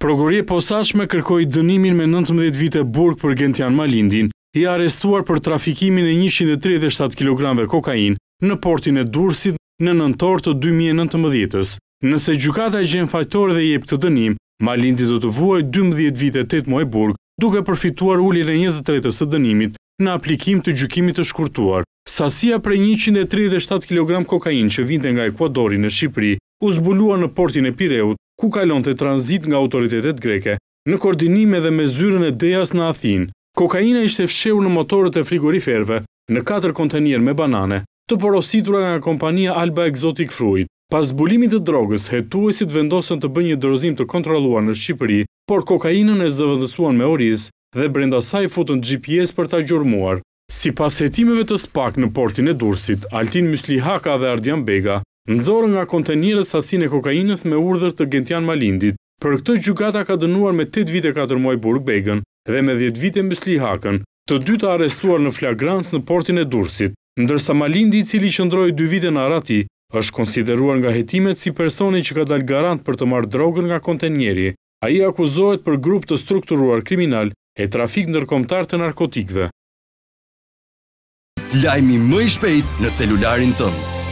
Prokurori posashme kërkoi dënimin me 19 vite burg për Gentian Malindin, i arrestuar për trafikimin e 137 kg kokain në portin e Durrësit në nëntor të 2019-s. Nëse gjykata gjen fajtor dhe jep këtë dënim, Malindi do të vuajë 12 vite 8 muaj burg, duke përfituar uljen e 23-të së dënimit në aplikim të gjykimit të shkurtuar. Sasia prej 137 kg kokain që vinte nga Ekuadori në Shqipëri u zbulua në portin e Pireut ku kalon të transit nga autoritetet greke, në koordinime dhe me zyrën e dejas në Athin, kokaina ishte fshehur në motorët e frigoriferve, në 4 kontenier me banane, të porositura nga kompania Alba Exotic Fruit. Pas zbulimit të drogës, hetuesit vendosën të bëjnë një dorëzim të kontrolluar në Shqipëri, por kokainën e zëvendësuan me oriz dhe brenda saj futën GPS për ta gjurmuar. Si pas hetimeve të spak në portin e Dursit, Altin Myslihaka dhe Ardian Bega, nëzorë nga kontenirës sasin e kokainës me urdhër të Gentian Malindit. Për këtë gjukata ka dënuar me 8 vite 4 muaj Burg Begën dhe me 10 vite Mësli Hakën, të dy të arestuar në flagrans në portin e Dursit. Ndërsa Malindi, cili qëndroj 2 vite në Arati, është konsideruar nga jetimet si personi që ka dal garant për të marrë drogën nga kontenjeri, a i akuzohet për grup të strukturuar kriminal e trafik nërkomtar të narkotikve. Lajmi më i shpejt në celularin tëmë.